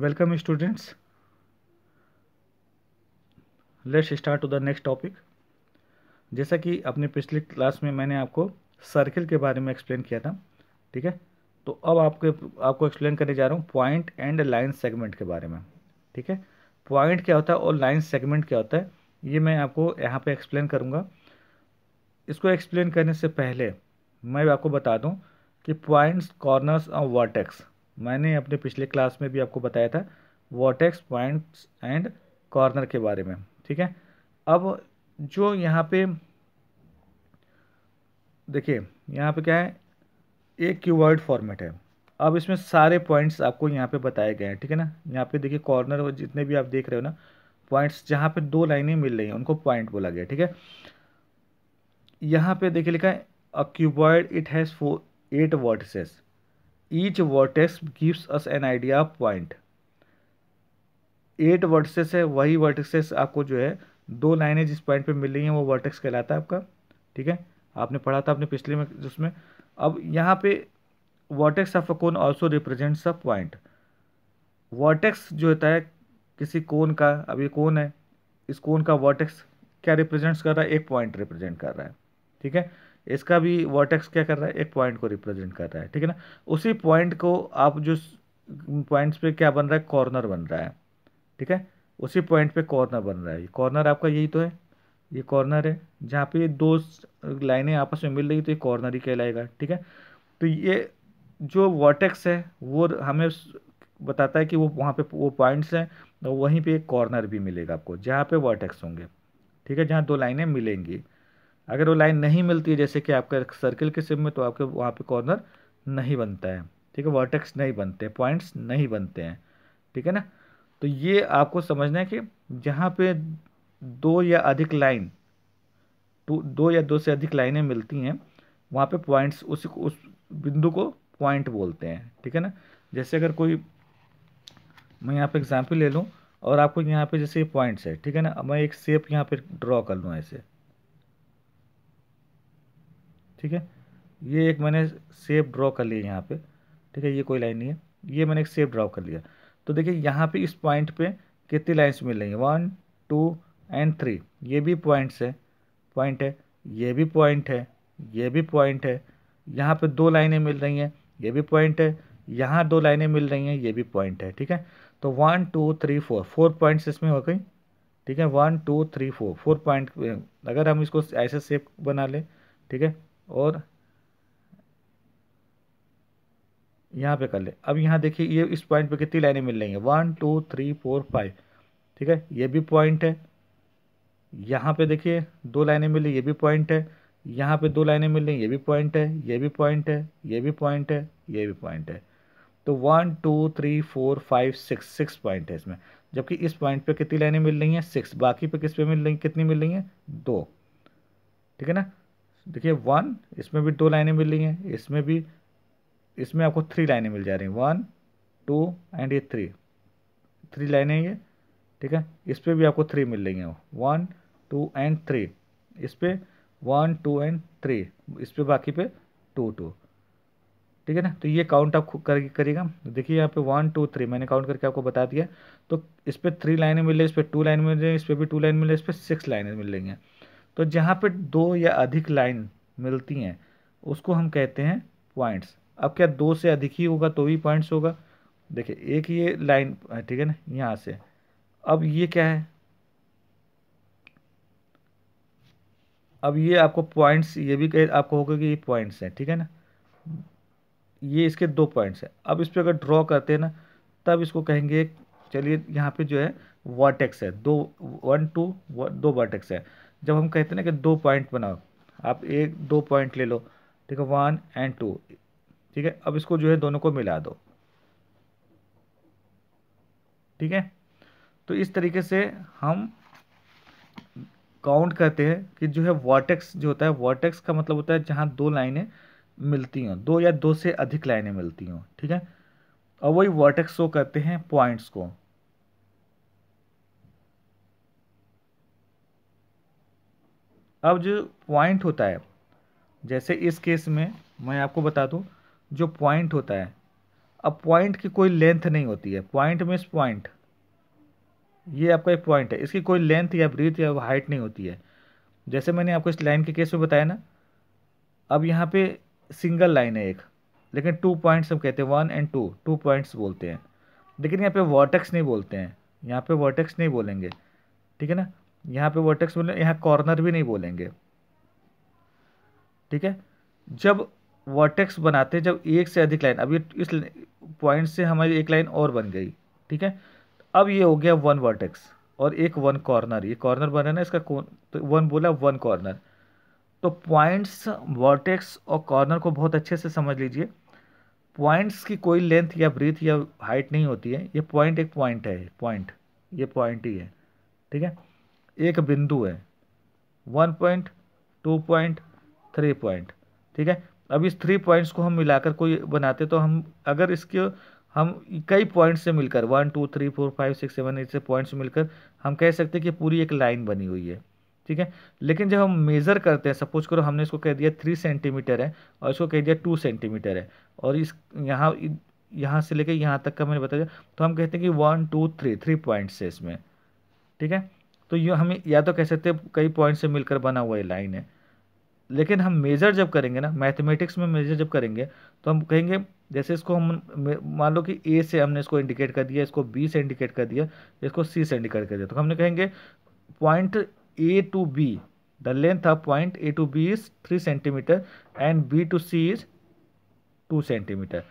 welcome students let's start to the next topic जैसा कि अपने पिछली क्लास में मैंने आपको सर्किल के बारे में एक्सप्लेन किया था ठीक है तो अब आपके आपको एक्सप्लेन करने जा रहा हूँ पॉइंट एंड लाइन सेगमेंट के बारे में ठीक है पॉइंट क्या होता है और लाइन सेगमेंट क्या होता है ये मैं आपको यहाँ पे एक्सप्लेन करूँगा इसको एक्सप्लेन करने से पहले मैं आपको बता दूँ कि पॉइंट्स कॉर्नर्स और वर्टेक्स मैंने अपने पिछले क्लास में भी आपको बताया था वॉटेक्स पॉइंट्स एंड कॉर्नर के बारे में ठीक है अब जो यहाँ पे देखिए यहाँ पे क्या है एक क्यूवर्ड फॉर्मेट है अब इसमें सारे पॉइंट्स आपको यहाँ पे बताए गए हैं ठीक है ना यहाँ पे देखिए कॉर्नर जितने भी आप देख रहे हो ना पॉइंट्स जहाँ पे दो लाइनें मिल रही हैं उनको पॉइंट बोला गया ठीक है यहाँ पे देखिए लिखा है a cuboid it has four eight vertices each vertex gives us an idea of point at vertices है वही वर्टिसेस आपको जो है दो लाइनें जिस पॉइंट पे मिल रही हैं वो वर्टेक्स कहलाता है आपका ठीक है आपने पढ़ा था आपने पिछले में जिसमें अब यहाँ पे vertex of a cone also represents a point vertex जो होता है किसी कोन का अब ये कोन है इस कोन का वर्टेक्स क्या रिप्रेजेंट्स कर रहा है एक पॉइंट रिप्रेजेंट कर रहा है ठीक है इसका भी वर्टेक्स क्या कर रहा है एक पॉइंट को रिप्रेजेंट कर रहा है ठीक है ना उसी पॉइंट को आप जो पॉइंट्स पे क्या बन रहा है कॉर्नर बन रहा है ठीक है उसी पॉइंट पे कॉर्नर बन रहा है कॉर्नर आपका यही तो है ये कॉर्नर है जहाँ पे ये दो लाइनें आपस में मिल रही तो ये कॉर्नर ही कहलाएगा ठीक है तो ये जो वर्टेक्स है वो हमें बताता है कि वो वहाँ पे वो पॉइंट्स हैं और वहीं पे एक कॉर्नर भी मिलेगा आपको जहाँ पे वर्टेक्स होंगे ठीक है जहाँ दो लाइनें मिलेंगी अगर वो लाइन नहीं मिलती है जैसे कि आपका सर्किल के सिम में तो आपके वहाँ पे कॉर्नर नहीं बनता है ठीक है वर्टेक्स नहीं बनते पॉइंट्स नहीं बनते हैं ठीक है ना तो ये आपको समझना है कि जहाँ पे दो या अधिक लाइन टू दो या दो से अधिक लाइनें मिलती हैं वहाँ पे पॉइंट्स उस उस बिंदु को पॉइंट बोलते हैं ठीक है ना जैसे अगर कोई मैं यहाँ पर एग्जाम्पल ले लूँ और आपको यहाँ पर जैसे ये पॉइंट्स है ठीक है ना मैं एक सेप यहाँ पर ड्रॉ कर लूँ ऐसे ठीक है ये एक मैंने सेप ड्रॉ कर लिया यहाँ पे ठीक है ये कोई लाइन नहीं है ये मैंने एक सेप ड्रॉ कर लिया तो देखिए यहाँ पे इस पॉइंट पे कितनी लाइंस मिल रही हैं वन टू एंड थ्री ये भी पॉइंट्स है पॉइंट है ये भी पॉइंट है ये भी पॉइंट है यहाँ पे दो लाइनें मिल रही हैं ये भी पॉइंट है यहाँ दो लाइनें मिल रही हैं ये भी पॉइंट है ठीक है तो one two three four four points इसमें हो गई ठीक है one two three four four point अगर हम इसको ऐसे सेप बना लें ठीक है और यहाँ पे कर ले अब यहाँ देखिए ये इस पॉइंट पे कितनी लाइनें मिल रही हैं one two three four five ठीक है ये भी पॉइंट है यहाँ पे देखिए दो लाइनें मिल रही ये भी पॉइंट है यहाँ पे दो लाइनें मिल रही ये भी पॉइंट है ये भी पॉइंट है ये भी पॉइंट है ये भी पॉइंट है तो one two three four five six six point है इसमें जबकि इस पॉइंट पे कितनी लाइनें मिल रही हैं सिक्स बाकी पे किस पे मिल रही कितनी मिल रही हैं दो ठीक है ना देखिए वन इसमें भी दो लाइनें मिल रही हैं इसमें भी इसमें आपको थ्री लाइनें मिल जा रही हैं वन टू एंड ये थ्री थ्री लाइनें ये ठीक है इस पर भी आपको थ्री मिल रही हैं वन टू एंड थ्री इस पर वन टू एंड थ्री इस पर बाकी पे टू टू ठीक है ना तो ये काउंट आप कर करिएगा देखिए यहाँ पे वन टू थ्री मैंने काउंट करके आपको बता दिया तो इस पर थ्री लाइनें मिल रही है इस पर टू लाइन मिल रही है इस पर भी टू लाइन मिल रही है इस पर सिक्स लाइनें मिल रही हैं तो जहाँ पे दो या अधिक लाइन मिलती हैं उसको हम कहते हैं पॉइंट्स अब क्या दो से अधिक ही होगा तो भी पॉइंट्स होगा देखिए एक ये लाइन ठीक है ना यहाँ से अब ये क्या है अब ये आपको पॉइंट्स ये भी कह आपको होगा कि ये पॉइंट्स हैं ठीक है ना ये इसके दो पॉइंट्स हैं अब इस पर अगर ड्रॉ करते हैं ना तब इसको कहेंगे चलिए यहाँ पे जो है वर्टेक्स है दो वन टू दो वर्टेक्स है जब हम कहते हैं ना कि दो पॉइंट बनाओ आप एक दो पॉइंट ले लो ठीक है वन एंड टू ठीक है अब इसको जो है दोनों को मिला दो ठीक है तो इस तरीके से हम काउंट करते हैं कि जो है वॉटेक्स जो होता है वॉटेक्स का मतलब होता है जहाँ दो लाइनें मिलती हों दो या दो से अधिक लाइनें मिलती हों ठीक है और वही वॉटेक्स शो करते हैं पॉइंट्स को अब जो पॉइंट होता है जैसे इस केस में मैं आपको बता दूँ जो पॉइंट होता है अब पॉइंट की कोई लेंथ नहीं होती है पॉइंट मीन्स पॉइंट ये आपका एक पॉइंट है इसकी कोई लेंथ या ब्रीथ या हाइट नहीं होती है जैसे मैंने आपको इस लाइन के केस में बताया ना अब यहाँ पे सिंगल लाइन है एक लेकिन टू पॉइंट्स हम कहते हैं one and two two points बोलते हैं लेकिन यहाँ पे वर्टेक्स नहीं बोलते हैं यहाँ पे वर्टेक्स नहीं बोलेंगे ठीक है ना यहाँ पे वर्टेक्स बोले यहाँ कॉर्नर भी नहीं बोलेंगे ठीक है जब वर्टेक्स बनाते हैं जब एक से अधिक लाइन अब ये इस पॉइंट से हमारी एक लाइन और बन गई ठीक है अब ये हो गया वन वर्टेक्स और एक वन कॉर्नर ये कॉर्नर बन रहा ना इसका कौन तो वन बोला वन कॉर्नर तो पॉइंट्स वर्टेक्स और कॉर्नर को बहुत अच्छे से समझ लीजिए पॉइंट्स की कोई लेंथ या ब्रीथ या हाइट नहीं होती है ये पॉइंट एक पॉइंट है पॉइंट ये पॉइंट ही है ठीक है एक बिंदु है one point two point three point ठीक है अब इस थ्री पॉइंट्स को हम मिलाकर कोई बनाते तो हम अगर इसके हम कई पॉइंट से मिलकर one two three four five six seven eight से पॉइंट से मिलकर हम कह सकते हैं कि पूरी एक लाइन बनी हुई है ठीक है लेकिन जब हम मेज़र करते हैं सपोज करो हमने इसको कह दिया थ्री सेंटीमीटर है और इसको कह दिया टू सेंटीमीटर है और इस यहाँ यहाँ से लेकर यहाँ तक का मैंने बताया तो हम कहते हैं कि one two three three points है इसमें ठीक है तो यूँ हम या तो कह सकते हैं कई पॉइंट से मिलकर बना हुआ ये लाइन है लेकिन हम मेज़र जब करेंगे ना मैथमेटिक्स में मेज़र जब करेंगे तो हम कहेंगे जैसे इसको हम मान लो कि ए से हमने इसको इंडिकेट कर दिया इसको बी से इंडिकेट कर दिया इसको सी से इंडिकेट कर दिया तो हमने कहेंगे point A to B the length of point A to B is three centimetre and B to C is two centimetre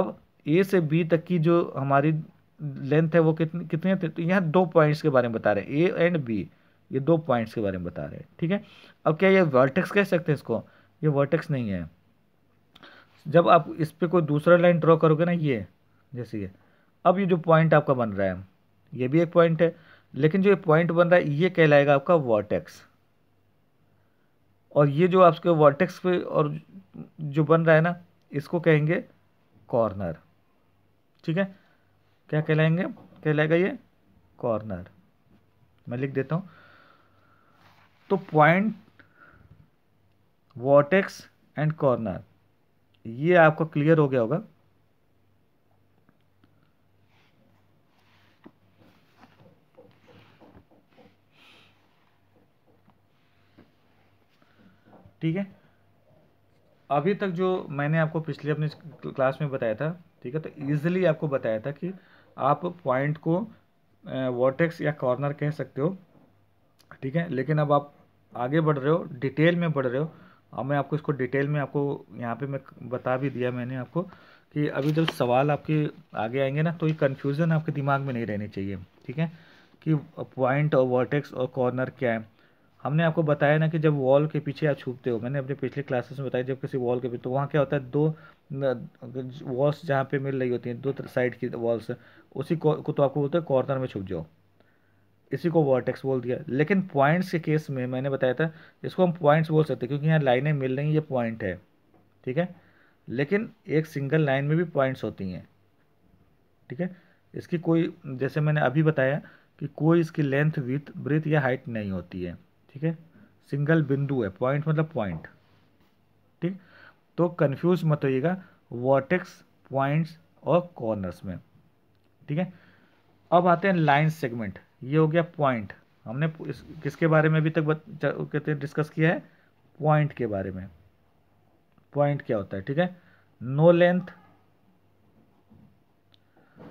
अब ए से बी तक की जो हमारी लेंथ है वो कितनी कितनी है तो यहाँ दो पॉइंट्स के बारे में बता रहे हैं ए एंड बी ये दो पॉइंट्स के बारे में बता रहे हैं ठीक है अब क्या ये वर्टेक्स कह सकते हैं इसको ये वर्टेक्स नहीं है जब आप इस पर कोई दूसरा लाइन ड्रॉ करोगे ना ये जैसे ये अब ये जो पॉइंट आपका बन रहा है ये भी एक पॉइंट है लेकिन जो ये पॉइंट बन रहा है ये कहलाएगा आपका वर्टेक्स और ये जो आपके वर्टेक्स पे और जो बन रहा है ना इसको कहेंगे कॉर्नर ठीक है क्या कहलाएंगे कहलाएगा ये कॉर्नर मैं लिख देता हूँ तो पॉइंट वॉटेक्स एंड कॉर्नर ये आपको क्लियर हो गया होगा ठीक है अभी तक जो मैंने आपको पिछले अपने क्लास में बताया था ठीक है तो इजिली आपको बताया था कि आप पॉइंट को वॉटेक्स या कॉर्नर कह सकते हो ठीक है लेकिन अब आप आगे बढ़ रहे हो डिटेल में बढ़ रहे हो और मैं आपको इसको डिटेल में आपको यहाँ पे मैं बता भी दिया मैंने आपको कि अभी जब सवाल आपके आगे आएंगे ना तो ये कन्फ्यूज़न आपके दिमाग में नहीं रहनी चाहिए ठीक है कि पॉइंट और वर्टेक्स और कॉर्नर क्या है हमने आपको बताया ना कि जब वॉल के पीछे आप छूपते हो मैंने अपने पिछले क्लासेस में बताया जब किसी वॉल के पीछे तो वहाँ क्या होता है दो वॉल्स जहाँ पे मिल रही होती हैं दो साइड की वॉल्स उसी को, को तो आपको बोलते हैं कॉर्नर में छुप जाओ इसी को वर्टेक्स बोल दिया लेकिन पॉइंट्स के केस में मैंने बताया था इसको हम पॉइंट्स बोल सकते हैं क्योंकि यहाँ लाइनें मिल रही हैं ये पॉइंट है ठीक है लेकिन एक सिंगल लाइन में भी पॉइंट्स होती हैं ठीक है इसकी कोई जैसे मैंने अभी बताया कि कोई इसकी लेंथ विथ ब्रिथ या हाइट नहीं होती है ठीक है सिंगल बिंदु है पॉइंट मतलब पॉइंट ठीक तो कन्फ्यूज मत होइएगा वर्टेक्स पॉइंट्स और कॉर्नर्स में ठीक है अब आते हैं लाइन सेगमेंट ये हो गया पॉइंट हमने इस, किसके बारे में अभी तक बत, कहते हैं डिस्कस किया है पॉइंट के बारे में पॉइंट क्या होता है ठीक है no length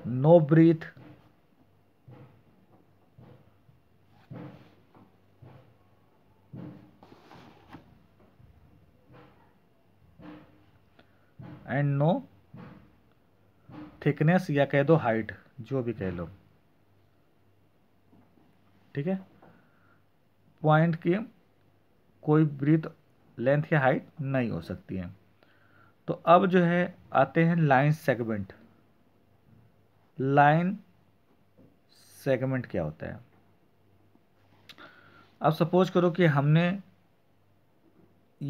no breadth and no thickness या कह दो हाइट जो भी कह लो ठीक है पॉइंट की कोई ब्रीथ लेंथ या हाइट नहीं हो सकती है तो अब जो है आते हैं लाइन सेगमेंट लाइन सेगमेंट क्या होता है अब सपोज करो कि हमने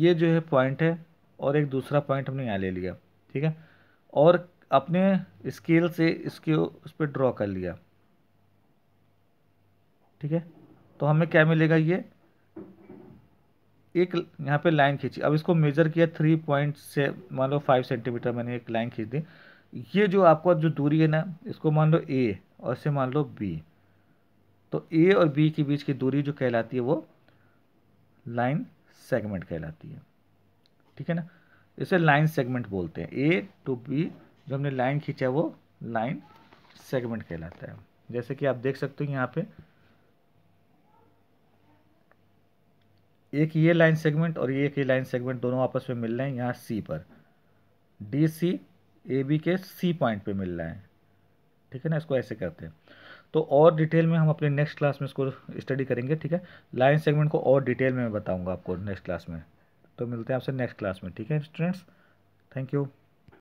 ये जो है पॉइंट है और एक दूसरा पॉइंट हमने यहाँ ले लिया ठीक है और अपने स्केल से इसके उस पर ड्रॉ कर लिया ठीक है तो हमें क्या मिलेगा ये एक यहाँ पे लाइन खींची अब इसको मेजर किया थ्री पॉइंट से मान लो फाइव सेंटीमीटर मैंने एक लाइन खींच दी ये जो आपका जो दूरी है ना इसको मान लो ए और इसे मान लो बी तो ए और बी के बीच की दूरी जो कहलाती है वो लाइन सेगमेंट कहलाती है ठीक है ना इसे लाइन सेगमेंट बोलते हैं ए टू बी जो हमने लाइन खींचा है वो लाइन सेगमेंट कहलाता है जैसे कि आप देख सकते हो यहाँ पे एक ये लाइन सेगमेंट और ये एक ये लाइन सेगमेंट दोनों आपस में मिल रहे हैं यहाँ सी पर डी सी ए बी के सी पॉइंट पे मिल रहा है ठीक है ना इसको ऐसे करते हैं तो और डिटेल में हम अपने नेक्स्ट क्लास में इसको स्टडी करेंगे ठीक है लाइन सेगमेंट को और डिटेल में मैं बताऊँगा आपको नेक्स्ट क्लास में तो मिलते हैं आपसे नेक्स्ट क्लास में ठीक है स्टूडेंट्स थैंक यू